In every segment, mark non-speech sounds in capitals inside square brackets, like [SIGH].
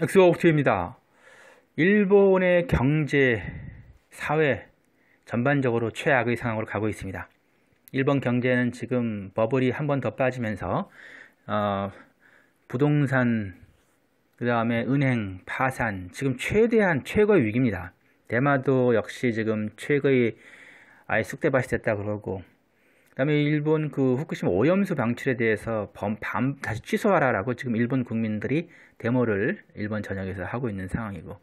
엑스옥트입니다. 일본의 경제, 사회 전반적으로 최악의 상황으로 가고 있습니다. 일본 경제는 지금 버블이 한 번 더 빠지면서 어, 부동산, 그 다음에 은행, 파산, 지금 최대한 최고의 위기입니다. 대마도 역시 지금 최고의 아예 쑥대밭이 됐다 그러고 그다음에 일본 그 후쿠시마 오염수 방출에 대해서 범, 밤 다시 취소하라라고 지금 일본 국민들이 데모를 일본 전역에서 하고 있는 상황이고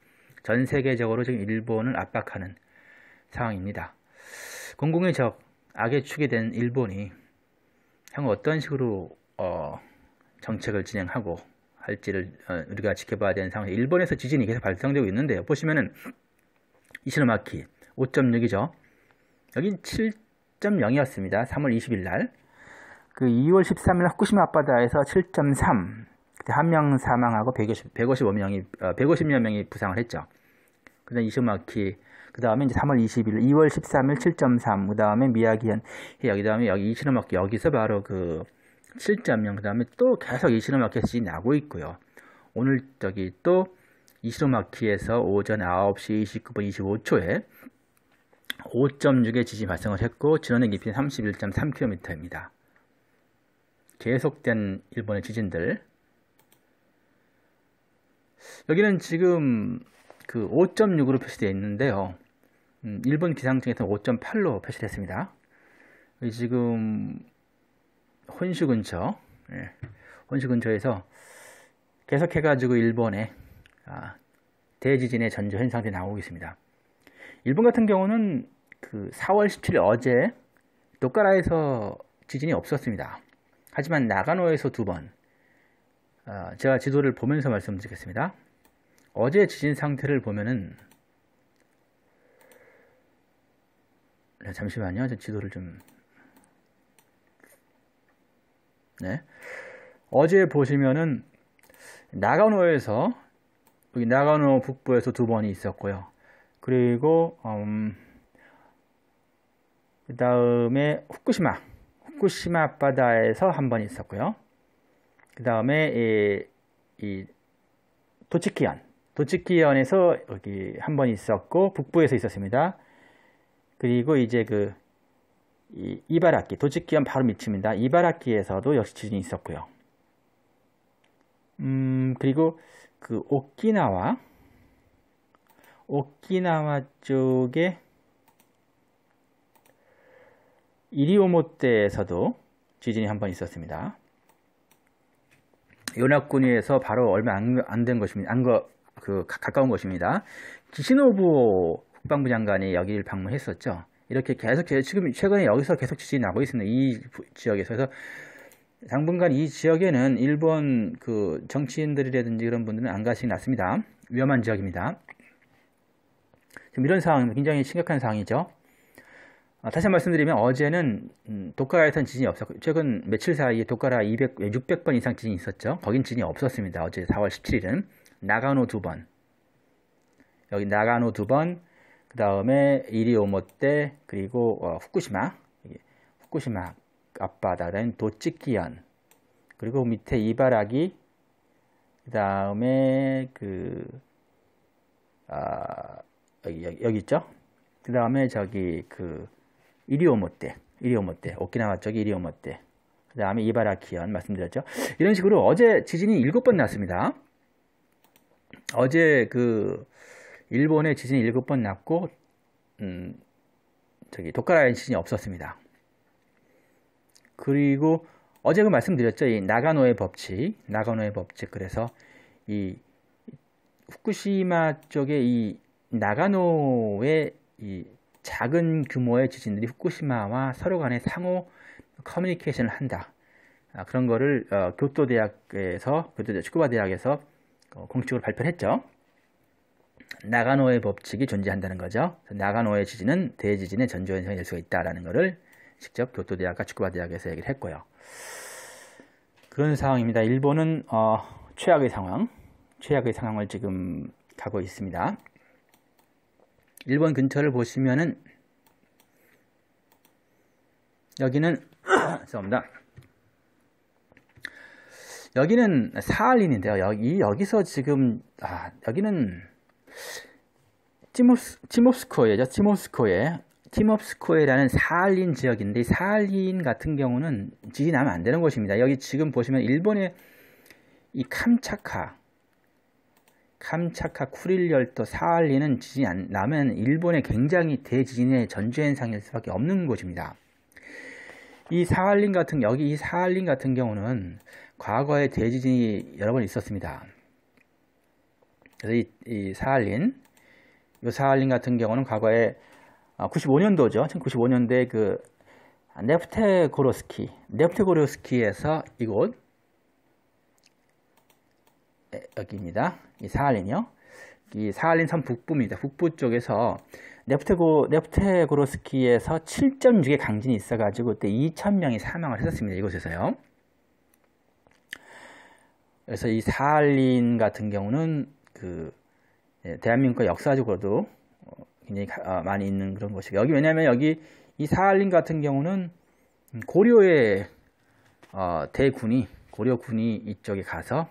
전 세계적으로 지금 일본을 압박하는 상황입니다. 공공의 적 악에 축이 된 일본이 향후 어떤 식으로 어, 정책을 진행하고 할지를 어, 우리가 지켜봐야 되는 상황. 일본에서 지진이 계속 발생되고 있는데요. 보시면은 이시노마키 5.6이죠. 여긴 7 7.0이었습니다. 3월 20일 날. 그 2월 13일 후쿠시마 앞바다에서 7.3. 그때 한명 사망하고 150, 155명이, 어, 150여 명이 부상을 했죠. 그 다음에 이슈마키그 다음에 이제 3월 20일, 2월 13일 7.3, 그 다음에 미야기현, 여기 다음에 여기 이슈노마키 여기서 바로 그 7.0, 그 다음에 또 계속 이슈노마키에서 나고 있고요. 오늘 저기 또이슈노마키에서 오전 9시 29분 25초에 5.6의 지진이 발생을 했고 진원의 깊이는 31.3km입니다. 계속된 일본의 지진들 여기는 지금 그 5.6으로 표시되어 있는데요. 음, 일본 기상청에서 5.8로 표시됐습니다. 지금 혼슈 근처, 예, 혼슈 근처에서 계속해가지고 일본의 아, 대지진의 전조 현상들이 나오고 있습니다. 일본 같은 경우는 그 4월 17일 어제 도카라에서 지진이 없었습니다. 하지만 나가노에서 두 번. 어, 제가 지도를 보면서 말씀드리겠습니다. 어제 지진 상태를 보면은 네, 잠시만요. 제 지도를 좀 네. 어제 보시면은 나가노에서 여기 나가노 북부에서 두 번이 있었고요. 그리고 어, 음, 그 다음에 후쿠시마 후쿠시마 앞바다에서 한 번 있었고요. 그 다음에 이, 이 도치키현 도치키현에서 여기 한 번 있었고 북부에서 있었습니다. 그리고 이제 그 이, 이바라키 도치키현 바로 밑입니다. 이바라키에서도 역시 지진이 있었고요. 음 그리고 그 오키나와 오키나와 쪽에 이리오모떼에서도 지진이 한 번 있었습니다. 요나쿠니에서 바로 얼마 안 된 것입니다. 안그 가까운 것입니다. 기시노부 국방부 장관이 여기를 방문했었죠. 이렇게 계속 지금 최근에 여기서 계속 지진이 나고 있습니다. 이 지역에서 서 당분간 이 지역에는 일본 그 정치인들이라든지 그런 분들은 안 가시긴 났습니다. 위험한 지역입니다. 지금 이런 상황 굉장히 심각한 상황이죠. 아, 다시 말씀드리면 어제는 음, 독가라에선 지진이 없었고 최근 며칠 사이에 독가라 200, 600번 이상 지진이 있었죠. 거긴 지진이 없었습니다. 어제 4월 17일은 나가노 두 번, 여기 나가노 두 번, 그 다음에 이리오모떼 그리고 어, 후쿠시마, 후쿠시마 앞바다는 도치키현, 그리고 밑에 이바라기, 그 다음에 그 아, 여기, 여기, 여기 있죠? 그 다음에 저기 그 이리오모떼, 이리오모떼, 오키나와 쪽이 이리오모떼. 그 다음에 이바라키현 말씀드렸죠? 이런 식으로 어제 지진이 7번 났습니다. 어제 그 일본에 지진이 7번 났고 음, 저기 도카라인 지진이 없었습니다. 그리고 어제 그 말씀드렸죠. 이 나가노의 법칙, 나가노의 법칙. 그래서 이 후쿠시마 쪽에 이 나가노의 이 작은 규모의 지진들이 후쿠시마와 서로 간의 상호 커뮤니케이션을 한다. 아, 그런 거를 어, 교토대학에서 교토대 학 스쿠바 대학에서 어, 공식으로 적 발표했죠. 나가노의 법칙이 존재한다는 거죠. 나가노의 지진은 대지진의 전조현상이 될 수가 있다라는 것을 직접 교토대학과 축구바 대학에서 얘기를 했고요. 그런 상황입니다. 일본은 어, 최악의 상황, 최악의 상황을 지금 가고 있습니다. 일본 근처를 보시면은 여기는 [CLEARS THROAT] 죄송합니다. 여기는 사할린인데요. 여기 여기서 지금 아 여기는 티모스 코예요 티모스코에 티모스코에라는 사할린 지역인데 사할린 같은 경우는 지진하면 안 되는 곳입니다. 여기 지금 보시면 일본의 이 캄차카 캄차카 쿠릴 열도 사할린은 지진이 나면 일본의 굉장히 대지진의 전주현상일 수밖에 없는 곳입니다. 이 사할린 같은 여기 이 사할린 같은 경우는 과거에 대지진이 여러 번 있었습니다. 그래서 이, 이 사할린 이 사할린 같은 경우는 과거에 95년도죠. 아, 1995년대 그 네프테고로스키 네프테고로스키에서 이곳 여기입니다. 이 사할린이요. 이사할린섬 북부입니다. 북부 쪽에서 네프테고, 네프테고로스키에서 7.6의 강진이 있어가지고 그때 2천명이 사망을 했었습니다. 이곳에서요. 그래서 이 사할린 같은 경우는 그 예, 대한민국 역사적으로도 어, 굉장히 어, 많이 있는 그런 곳이고 여기 왜냐하면 여기 이 사할린 같은 경우는 고려의 어, 대군이 고려군이 이쪽에 가서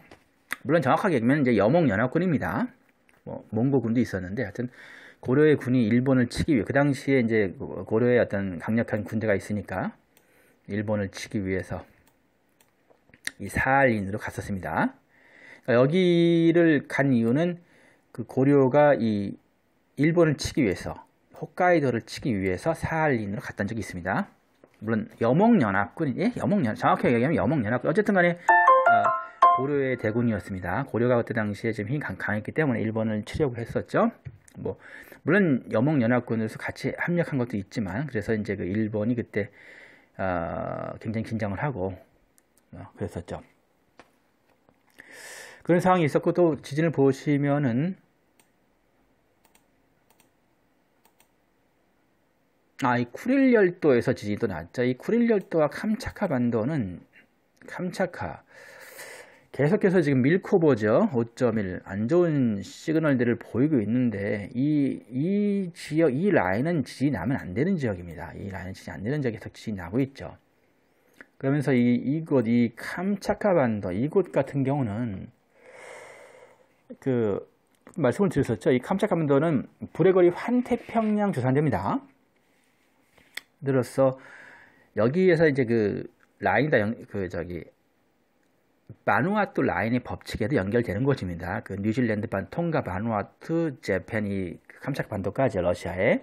물론 정확하게 얘기하면 이제 여몽연합군입니다. 뭐 몽고군도 있었는데 하여튼 고려의 군이 일본을 치기 위해 그 당시에 이제 고려의 어떤 강력한 군대가 있으니까 일본을 치기 위해서 이 사할린으로 갔었습니다. 그러니까 여기를 간 이유는 그 고려가 이 일본을 치기 위해서 홋카이도를 치기 위해서 사할린으로 갔던 적이 있습니다. 물론 여몽연합군, 이 예? 여몽연, 합 정확하게 얘기하면 여몽연합군. 어쨌든 간에 고려의 대군이었습니다. 고려가 그때 당시에 지금 힘이 강, 했기 때문에 일본을 치려고 했었죠. 뭐 물론 여몽연합군으로서 같이 합력한 것도 있지만 그래서 이제 그 일본이 그때 어, 굉장히 긴장을 하고 어, 그랬었죠. 그런 상황이 있었고 또 지진을 보시면은 아, 이 쿠릴 열도에서 지진이 또 났죠. 이 쿠릴 열도와 캄차카 반도는 캄차카 계속해서 지금 밀코버죠. 5.1. 안 좋은 시그널들을 보이고 있는데, 이, 이 지역, 이 라인은 지지 나면 안 되는 지역입니다. 이 라인은 지지 안 되는 지역에서 지지 나고 있죠. 그러면서 이, 이곳, 이 캄차카반도, 이곳 같은 경우는, 그, 말씀을 드렸었죠. 이 캄차카반도는 불의거리 환태평양 조산대입니다. 늘어서 여기에서 이제 그, 라인다, 이 그, 저기, 바누아투 라인의 법칙에도 연결되는 것입니다. 그 뉴질랜드 반 통과 바누아투 재팬이 캄착 반도까지 러시아에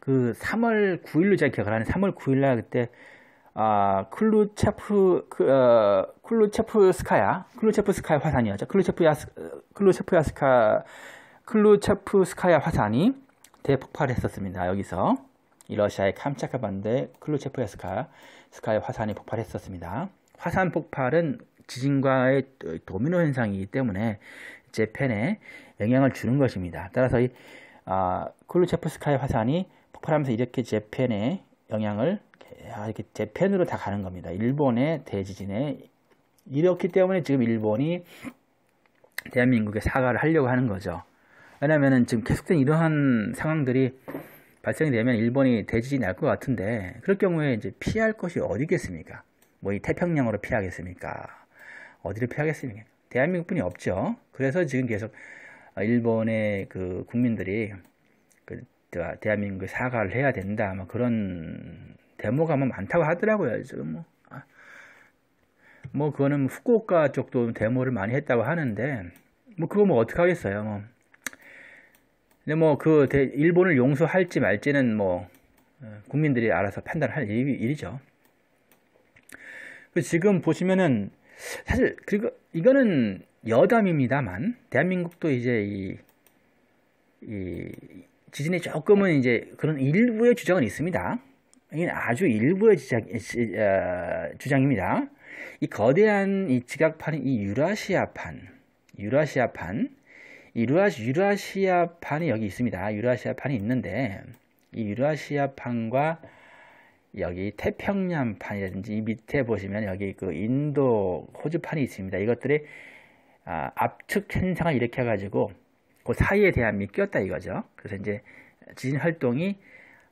그 3월 9일로 제가 기억을 하는 3월 9일날 그때 아 클루체프 그, 어, 클루체프스카야 클루체프스카야 화산이었죠. 클루체프야스 클루체프야스카 클루체프스카야 화산이 대폭발했었습니다. 여기서 이 러시아의 캄차카 반대 클루체프야스카 스카의 화산이 폭발했었습니다. 화산 폭발은 지진과의 도미노 현상이기 때문에 재팬에 영향을 주는 것입니다. 따라서 이 아, 클루체프스카의 화산이 폭발하면서 이렇게 재팬에 영향을 아, 이렇게 재팬으로 다 가는 겁니다. 일본의 대지진에 이렇기 때문에 지금 일본이 대한민국에 사과를 하려고 하는 거죠. 왜냐면은 지금 계속된 이러한 상황들이 발생이 되면 일본이 대지진이 날 것 같은데 그럴 경우에 이제 피할 것이 어디겠습니까? 뭐이 태평양으로 피하겠습니까? 어디를 피하겠습니까? 대한민국 뿐이 없죠. 그래서 지금 계속 어, 일본의 그 국민들이 그 대한민국에 사과를 해야 된다. 뭐 그런 데모가 뭐 많다고 하더라고요. 지금 뭐. 아, 뭐 그거는 후쿠오카 쪽도 데모를 많이 했다고 하는데 뭐 그거 뭐 어떻게 하겠어요 뭐 근데 뭐 그 일본을 용서할지 말지는 뭐 어, 국민들이 알아서 판단할 일이죠. 지금 보시면은 사실 그리고 이거는 여담입니다만 대한민국도 이제 이, 이 지진에 조금은 이제 그런 일부의 주장은 있습니다. 이건 아주 일부의 주장, 어, 주장입니다. 이 거대한 이 지각판인 이 유라시아판, 유라시아판, 이 유라시, 유라시아판이 여기 있습니다. 유라시아판이 있는데 이 유라시아판과 여기 태평양판이라든지 이 밑에 보시면 여기 그 인도 호주판이 있습니다. 이것들이 아, 압축 현상을 일으켜 가지고 그 사이에 대한미국이다 이거죠. 그래서 이제 지진 활동이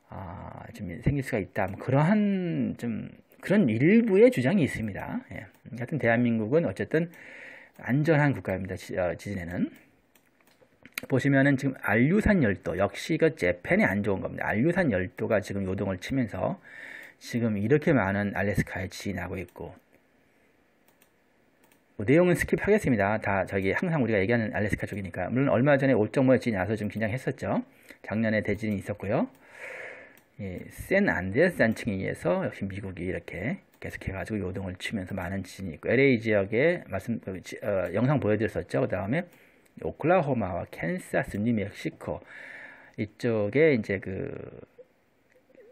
아, 좀 생길 수가 있다. 뭐 그러한 좀 그런 일부의 주장이 있습니다. 예. 하여튼 대한민국은 어쨌든 안전한 국가입니다. 지, 어, 진에는 보시면은 지금 알류산 열도 역시 그 재팬이 안 좋은 겁니다. 알류산 열도가 지금 요동을 치면서 지금 이렇게 많은 알래스카에 지인하고 있고 뭐 내용은 스킵하겠습니다. 다 저기 항상 우리가 얘기하는 알래스카 쪽이니까 물론 얼마 전에 5.5에 지인 와서 좀 긴장했었죠. 작년에 대지진이 있었고요. 예, 센 안데스 산층에 의해서 역시 미국이 이렇게 계속해가지고 요동을 치면서 많은 지진이 있고 LA 지역에 말씀 어, 어 영상 보여드렸었죠. 그 다음에 오클라호마와 캔사스, 뉴멕시코 이쪽에 이제 그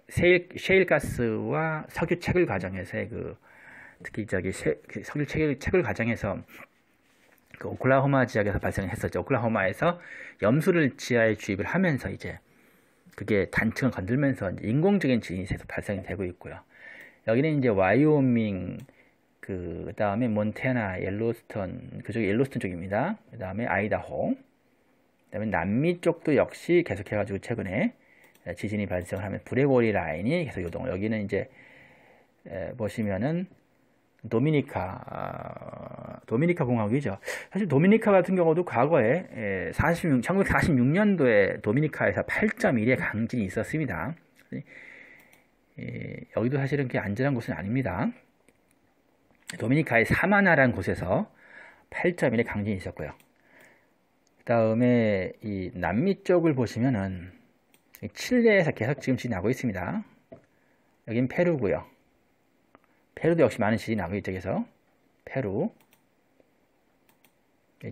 세일, 셰일가스와 석유 채굴 과정에서의 그 특히 저기 셰, 그 석유 채굴, 채굴 과정에서 그 오클라호마 지역에서 발생했었죠. 오클라호마에서 염수를 지하에 주입을 하면서 이제 그게 단층을 건들면서 인공적인 지진이 계속 발생이 되고 있고요. 여기는 이제 와이오밍 그 다음에 몬테나, 옐로스턴, 그쪽 옐로스턴 쪽입니다. 그 다음에 아이다호, 그 다음에 남미 쪽도 역시 계속해가지고 최근에 지진이 발생을 하면 브레 고리 라인이 계속 요동을 여기는 이제 보시면은 도미니카 아, 도미니카 공화국이죠. 사실 도미니카 같은 경우도 과거에 46, 1946년도에 도미니카에서 8.1의 강진이 있었습니다. 여기도 사실은 그게 안전한 곳은 아닙니다. 도미니카의 사마나라는 곳에서 8.1의 강진이 있었고요. 그 다음에 이 남미 쪽을 보시면은 칠레에서 계속 지금 지 나고 있습니다. 여긴 페루고요. 페루도 역시 많은 지진이 나고 이쪽에서 페루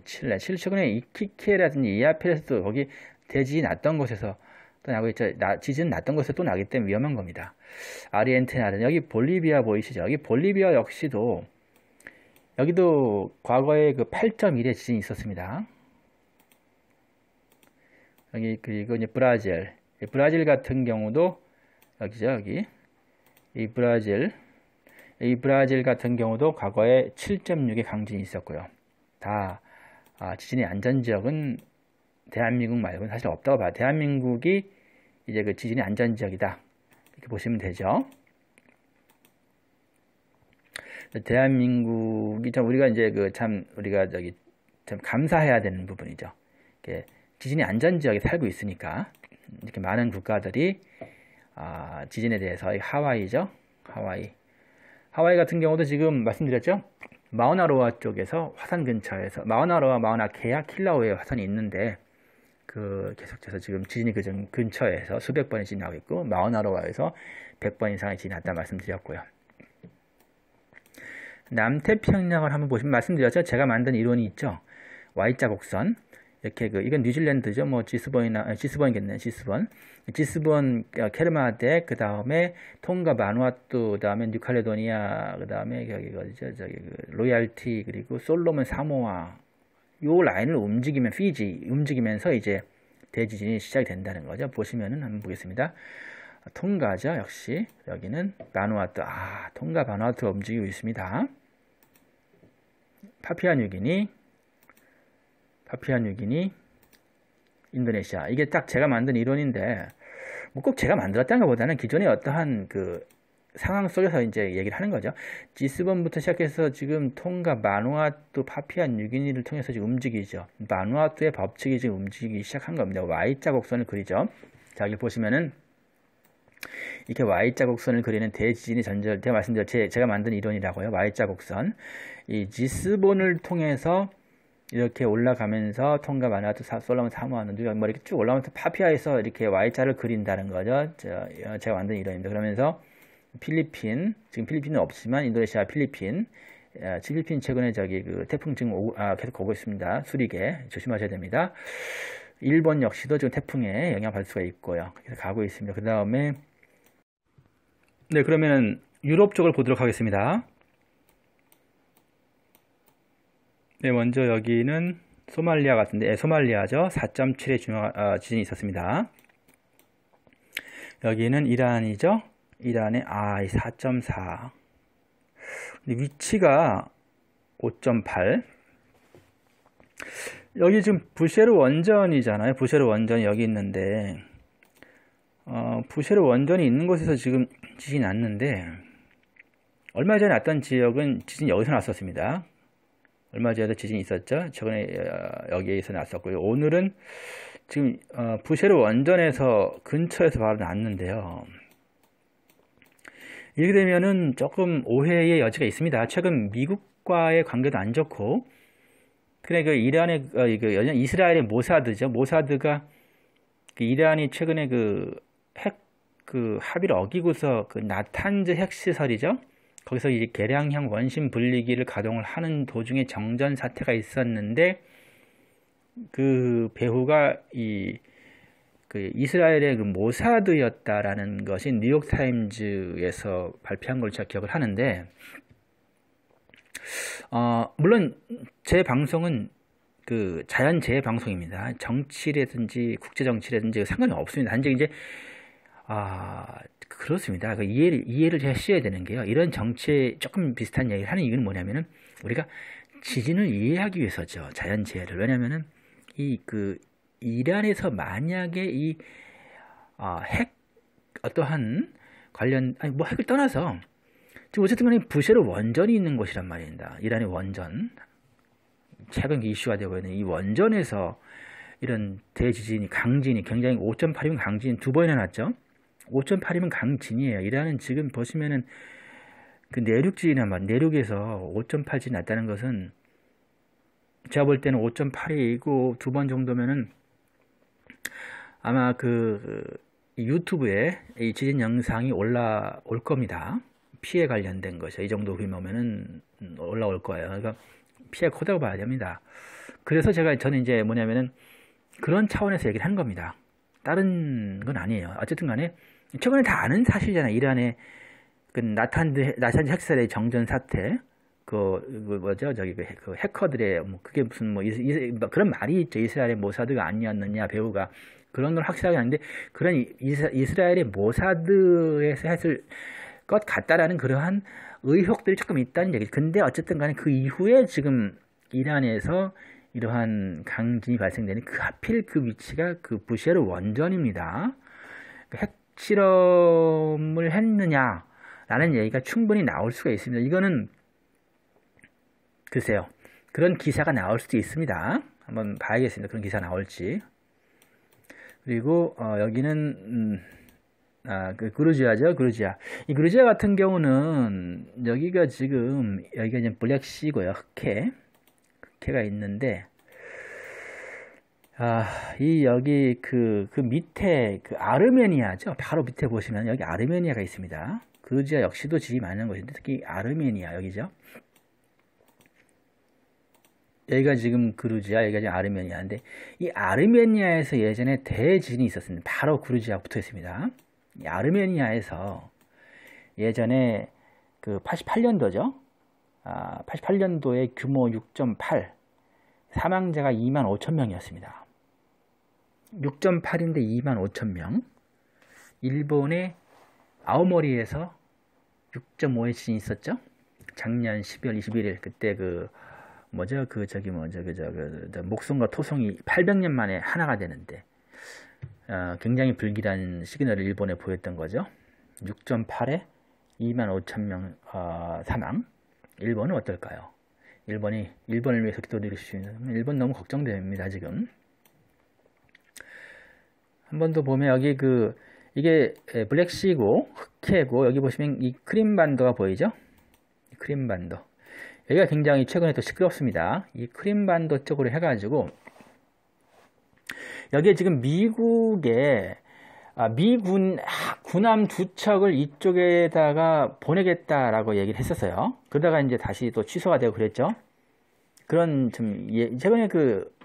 칠레 칠레 최근에 이키케라든지 이아펠에서도 거기 대지진 났던 곳에서 또 나고 있죠. 나, 지진 났던 곳에또 나기 때문에 위험한 겁니다. 아르헨티나는 여기 볼리비아 보이시죠? 여기 볼리비아 역시도 여기도 과거에 그 8.1의 지진이 있었습니다. 여기 그리고 이제 브라질, 브라질 같은 경우도 여기죠 여기 이 브라질 이 브라질 같은 경우도 과거에 7.6의 강진이 있었고요. 다 아, 지진의 안전지역은 대한민국 말고는 사실 없다고 봐요. 대한민국이 이제 그지진이 안전 지역이다. 이렇게 보시면 되죠. 대한민국이 참 우리가 이제 그 참 우리가 저기 참 감사해야 되는 부분이죠. 이렇게 지진이 안전 지역에 살고 있으니까 이렇게 많은 국가들이 아, 지진에 대해서 하와이죠. 하와이. 하와이 같은 경우도 지금 말씀드렸죠. 마우나로아 쪽에서 화산 근처에서 마우나로아, 마우나케아, 킬라우에 화산이 있는데 그 계속해서 지금 지진이 그점 근처에서 수백 번이 지나고 있고 마우나로아에서 100번 이상이 지났다 말씀드렸고요. 남태평양을 한번 보시면 말씀드렸죠. 제가 만든 이론이 있죠. Y자 곡선. 이렇게 그 이건 뉴질랜드죠. 뭐 지스본이나 아, 지스본이겠네. 지스본. 지스본 어, 케르마데 그다음에 통가 마누아투 그다음에 뉴칼레도니아 그다음에 여기 어디 그, 저기 그 로얄티 그리고 솔로몬 사모아 요 라인을 움직이면 피지 움직이면서 이제 대지진이 시작이 된다는 거죠. 보시면은 한번 보겠습니다. 통가죠. 역시 여기는 바누아트. 아, 통가 바누아트가 움직이고 있습니다. 파피아 뉴기니 파피아 뉴기니 인도네시아. 이게 딱 제가 만든 이론인데 뭐꼭 제가 만들었다는 것보다는 기존에 어떠한 그 상황 속에서 이제 얘기를 하는 거죠. 지스본부터 시작해서 지금 통과 마누아투 파피안 유기니를 통해서 지금 움직이죠. 마누아투의 법칙이 지금 움직이기 시작한 겁니다. Y자 곡선을 그리죠. 자, 여기 보시면은 이렇게 Y자 곡선을 그리는 대지진이 전제될 때 말씀드렸 죠 제가 만든 이론이라고요. Y자 곡선. 이 지스본을 통해서 이렇게 올라가면서 통과 마누아투 솔라몬 사모하는 누가 뭐 이렇게 쭉 올라오면서 파피아에서 이렇게 Y자를 그린다는 거죠. 어, 제가 만든 이론입니다. 그러면서 필리핀, 지금 필리핀은 없지만 인도네시아, 필리핀, 예, 필리핀 최근에 저기 그 태풍 지금 오 아, 계속 오고 있습니다. 수리게 조심하셔야 됩니다. 일본 역시도 지금 태풍에 영향받을 수가 있고요. 그래서 가고 있습니다. 그 다음에 네 그러면 유럽 쪽을 보도록 하겠습니다. 네 먼저 여기는 소말리아 같은데 네, 소말리아죠. 4.7의 중화, 어, 지진이 있었습니다. 여기는 이란이죠. 이란의 I 4.4 위치가 5.8 여기 지금 부쉐르 원전이잖아요. 부쉐르 원전이 여기 있는데 어, 부쉐르 원전이 있는 곳에서 지금 지진이 났는데 얼마 전에 났던 지역은 지진이 여기서 났었습니다. 얼마 전에도 지진이 있었죠. 최근에 어, 여기에서 났었고요. 오늘은 지금 어, 부쉐르 원전에서 근처에서 바로 났는데요. 이렇게 되면은 조금 오해의 여지가 있습니다. 최근 미국과의 관계도 안 좋고, 그래 그 이란의 어, 그 이스라엘의 모사드죠. 모사드가 그 이란이 최근에 그핵그 그 합의를 어기고서 그 나탄즈 핵시설이죠. 거기서 이제 계량형 원심 분리기를 가동을 하는 도중에 정전 사태가 있었는데 그 배후가 이그 이스라엘의 그 모사드였다라는 것이 뉴욕 타임즈에서 발표한 걸 제가 기억을 하는데 어, 물론 제 방송은 그 자연재해 방송입니다. 정치라든지 국제 정치라든지 상관이 없습니다. 단지 이제 아 그렇습니다. 그 이해를 이해를 하셔야 되는 게요. 이런 정치에 조금 비슷한 얘기를 하는 이유는 뭐냐면은 우리가 지진을 이해하기 위해서죠. 자연재해를 왜냐면은 이그 이란에서 만약에 이 어, 핵 어떠한 관련 아니 뭐 핵을 떠나서 지금 어쨌든 간에 부셰로 원전이 있는 곳이란 말입니다. 이란의 원전 최근 이슈가 되고 있는 이 원전에서 이런 대지진이 강진이 굉장히 5.8이면 강진 이두 번이나 났죠. 5.8이면 강진이에요. 이란은 지금 보시면은 그 내륙지나 말 내륙에서 5.8지 났다는 것은 제가 볼 때는 5.8이고 두 번 정도면은 아마 그, 그 유튜브에 이 지진 영상이 올라올 겁니다. 피해 관련된 것이 이 정도 규모면은 음, 올라올 거예요. 그러니까 피해가 크다고 봐야 됩니다. 그래서 제가 저는 이제 뭐냐면은 그런 차원에서 얘기를 한 겁니다. 다른 건 아니에요. 어쨌든 간에 최근에 다 아는 사실이잖아요. 이란의 그 나탄드 나탄즈 핵살의 정전 사태 그, 그, 뭐죠, 저기, 그, 그 해커들의, 뭐, 그게 무슨, 뭐, 이스, 이스, 뭐 그런 말이 있죠. 이스라엘의 모사드가 아니었느냐, 배우가. 그런 걸 확실하게 아는데, 그런 이스라엘의 모사드에서 했을 것 같다라는 그러한 의혹들이 조금 있다는 얘기죠. 근데 어쨌든 간에 그 이후에 지금 이란에서 이러한 강진이 발생되는 그 하필 그 위치가 그 부시에르 원전입니다. 그러니까 핵실험을 했느냐라는 얘기가 충분히 나올 수가 있습니다. 이거는 글쎄요. 그런 기사가 나올 수도 있습니다. 한번 봐야겠습니다. 그런 기사 나올지. 그리고 어, 여기는 음, 아, 그 그루지아죠, 그루지아. 이 그루지아 같은 경우는 여기가 지금 여기가 이제 블랙시고요, 흑해, 흑해가 있는데 아, 이 여기 그그 그 밑에 그 아르메니아죠. 바로 밑에 보시면 여기 아르메니아가 있습니다. 그루지아 역시도 지리 많은 곳인데 특히 아르메니아 여기죠. 여기가 지금 그루지아, 여기가 지금 아르메니아인데 이 아르메니아에서 예전에 대진이 지 있었습니다. 바로 그루지아 붙어 있습니다. 아르메니아에서 예전에 그 88년도죠. 아, 88년도에 규모 6.8 사망자가 2만 5천 명이었습니다. 6.8인데 2만 5천 명. 일본의 아오모리에서 6.5의 지진이 있었죠. 작년 12월 21일 그때 그 뭐죠 그 저기 뭐죠 그저 그, 그 목성과 토성이 800년 만에 하나가 되는데 어, 굉장히 불길한 시그널을 일본에 보였던 거죠. 6.8에 2만 5천 명 어, 사망. 일본은 어떨까요? 일본이 일본을 위해서 기도드릴 수 있는 일본 너무 걱정됩니다 지금. 한 번 더 보면 여기 그 이게 예, 블랙시고 흑해고 여기 보시면 이 크림반도가 보이죠? 크림반도. 여기가 굉장히 최근에 또 시끄럽습니다. 이 크림반도 쪽으로 해가지고 여기에 지금 미국의 아, 미군 아, 군함 두 척을 이쪽에다가 보내겠다라고 얘기를 했었어요. 그러다가 이제 다시 또 취소가 되고 그랬죠. 그런 좀 예, 최근에 그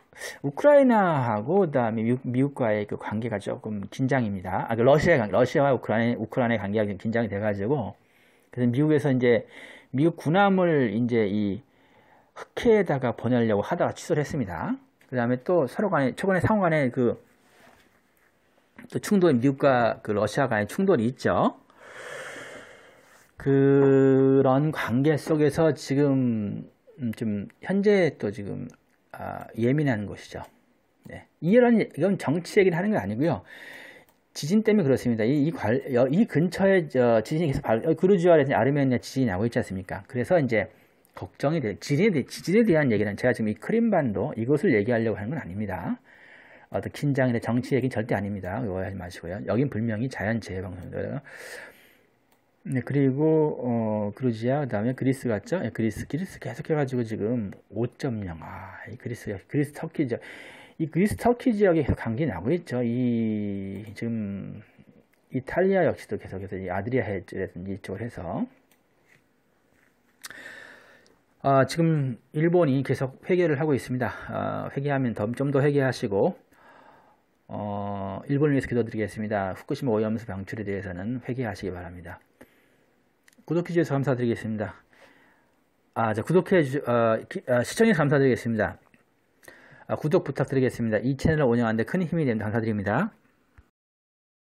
우크라이나하고 그다음에 미국, 과의그 관계가 조금 긴장입니다. 아, 그 러시아 러시아와 우크라이나 우크라이나의 관계가 좀 긴장이 돼가지고 그래서 미국에서 이제 미국 군함을 이제 이 흑해에다가 보내려고 하다가 취소를 했습니다. 그 다음에 또 서로 간에, 최근에 상호 간에 그, 또 충돌, 미국과 그 러시아 간에 충돌이 있죠. 그런 관계 속에서 지금 음, 좀 현재 또 지금 아, 예민한 것이죠. 네. 이런 이건 정치 얘기를 하는 게 아니고요. 지진 때문에 그렇습니다. 이, 이, 관, 이 근처에 저 지진이 계속 발, 어, 그루지와라든지 아르메니아 지진이 나고 있지 않습니까? 그래서 이제 걱정이 돼 지진에, 대, 지진에 대한 얘기는 제가 지금 이 크림반도 이것을 얘기하려고 하는 건 아닙니다. 어떤 긴장이나 정치 얘기는 절대 아닙니다. 오해하지 마시고요. 여긴 분명히 자연재해 방송입니다. 네, 그리고 어, 그루지아 그다음에 그리스 같죠? 예, 그리스 그리스 계속 해가지고 지금 5.0 아, 이 그리스 그리스 터키죠. 이 그리스 터키 지역에 강진 나고 있죠. 이 지금 이탈리아 역시도 계속해서 이 아드리아 해라든지 이쪽을 해서 아, 지금 일본이 계속 회개를 하고 있습니다. 아, 회개하면 좀 더 회개하시고 어, 일본을 위해서 기도드리겠습니다. 후쿠시마 오염수 방출에 대해서는 회개하시기 바랍니다. 구독해 주셔서 감사드리겠습니다. 아, 구독해 주, 어, 기, 어, 시청해 주셔서 감사드리겠습니다. 아, 구독 부탁드리겠습니다. 이 채널을 운영하는데 큰 힘이 됩니다. 감사드립니다.